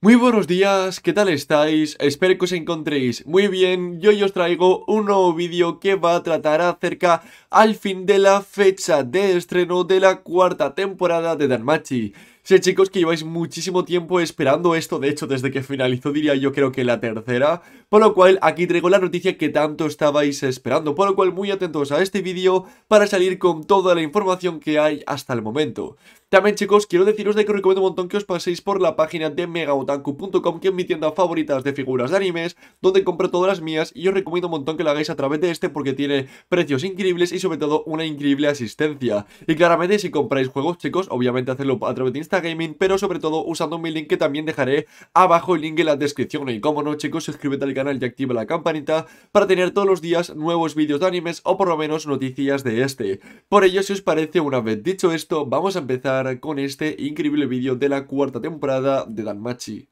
Muy buenos días, ¿qué tal estáis? Espero que os encontréis muy bien. Yo hoy os traigo un nuevo vídeo que va a tratar acerca al fin de la fecha de estreno de la cuarta temporada de Danmachi chicos, que lleváis muchísimo tiempo esperando esto, de hecho, desde que finalizó, diría yo, creo que la tercera. Por lo cual, aquí traigo la noticia que tanto estabais esperando, por lo cual, muy atentos a este vídeo para salir con toda la información que hay hasta el momento. También, chicos, quiero deciros de que os recomiendo un montón que os paséis por la página de megaotanku.com, que es mi tienda favorita de figuras de animes, donde compro todas las mías, y os recomiendo un montón que lo hagáis a través de este porque tiene precios increíbles y sobre todo una increíble asistencia. Y claramente, si compráis juegos, chicos, obviamente hacerlo a través de Instagram, Gaming, pero sobre todo usando mi link que también dejaré abajo el link en la descripción. Y como no, chicos, suscríbete al canal y activa la campanita para tener todos los días nuevos vídeos de animes o por lo menos noticias de este. Por ello, si os parece, una vez dicho esto, vamos a empezar con este increíble vídeo de la cuarta temporada de Danmachi.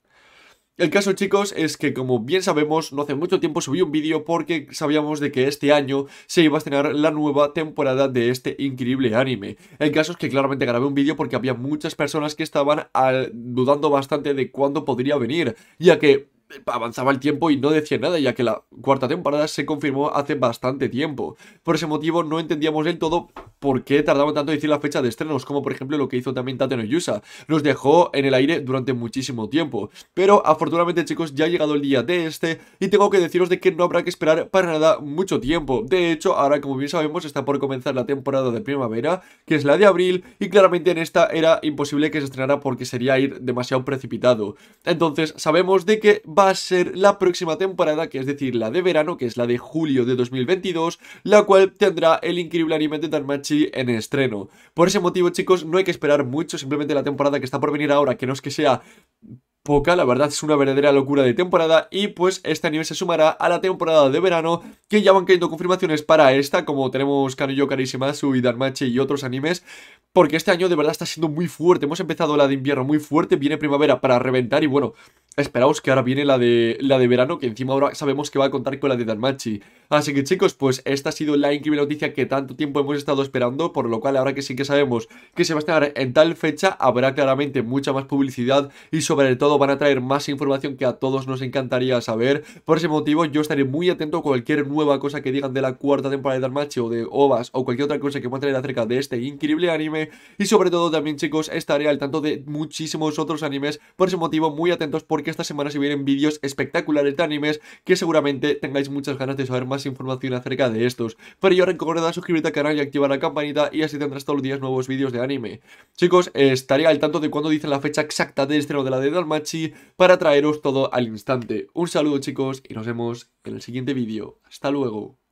El caso chicos es que como bien sabemos, no hace mucho tiempo subí un vídeo porque sabíamos de que este año se iba a estrenar la nueva temporada de este increíble anime. El caso es que claramente grabé un vídeo porque había muchas personas que estaban dudando bastante de cuándo podría venir, ya que avanzaba el tiempo y no decía nada, ya que la cuarta temporada se confirmó hace bastante tiempo. Por ese motivo no entendíamos del todo por qué tardaba tanto en decir la fecha de estrenos, como por ejemplo lo que hizo también Tate no Nos dejó en el aire durante muchísimo tiempo. Pero afortunadamente chicos, ya ha llegado el día de este y tengo que deciros de que no habrá que esperar para nada mucho tiempo. De hecho, ahora como bien sabemos está por comenzar la temporada de primavera, que es la de abril, y claramente en esta era imposible que se estrenara porque sería ir demasiado precipitado. Entonces sabemos de que va a ser la próxima temporada, que es decir, la de verano, que es la de julio de 2022, la cual tendrá el increíble anime de Danmachi en estreno. Por ese motivo, chicos, no hay que esperar mucho, simplemente la temporada que está por venir ahora, que no es que sea poca, la verdad es una verdadera locura de temporada y pues este anime se sumará a la temporada de verano que ya van cayendo confirmaciones para esta como tenemos Kanuyo Karishimasu y Danmachi y otros animes porque este año de verdad está siendo muy fuerte, hemos empezado la de invierno muy fuerte, viene primavera para reventar y bueno, Esperaos que ahora viene la de, la de verano, que encima ahora sabemos que va a contar con la de Darmachi. Así que chicos, pues esta ha sido la increíble noticia que tanto tiempo hemos estado esperando, por lo cual ahora que sí que sabemos que se va a estar en tal fecha, habrá claramente mucha más publicidad y sobre todo van a traer más información que a todos nos encantaría saber. Por ese motivo yo estaré muy atento a cualquier nueva cosa que digan de la cuarta temporada de Darmachi o de OVAS o cualquier otra cosa que puedan traer acerca de este increíble anime. Y sobre todo también chicos, estaré al tanto de muchísimos otros animes, por ese motivo muy atentos porque esta semana se vienen vídeos espectaculares de animes que seguramente tengáis muchas ganas de saber más información acerca de estos. Pero yo recordad suscribirte al canal y activar la campanita y así tendrás todos los días nuevos vídeos de anime. Chicos, estaré al tanto de cuando dicen la fecha exacta del estreno de la de Dalmachi para traeros todo al instante. Un saludo chicos y nos vemos en el siguiente vídeo. Hasta luego.